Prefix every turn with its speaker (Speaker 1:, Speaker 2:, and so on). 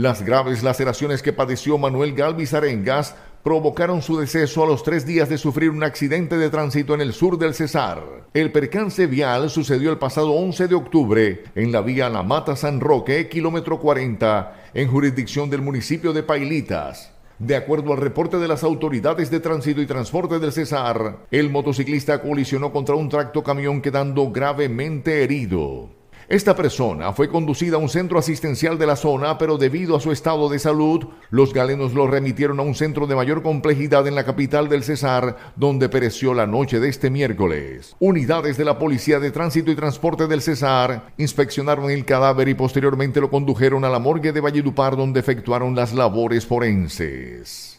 Speaker 1: Las graves laceraciones que padeció Manuel Galvis Arengas provocaron su deceso a los tres días de sufrir un accidente de tránsito en el sur del Cesar. El percance vial sucedió el pasado 11 de octubre en la vía La Mata-San Roque, kilómetro 40, en jurisdicción del municipio de Pailitas. De acuerdo al reporte de las autoridades de tránsito y transporte del Cesar, el motociclista colisionó contra un tracto camión quedando gravemente herido. Esta persona fue conducida a un centro asistencial de la zona, pero debido a su estado de salud, los galenos lo remitieron a un centro de mayor complejidad en la capital del Cesar, donde pereció la noche de este miércoles. Unidades de la Policía de Tránsito y Transporte del Cesar inspeccionaron el cadáver y posteriormente lo condujeron a la morgue de Valledupar, donde efectuaron las labores forenses.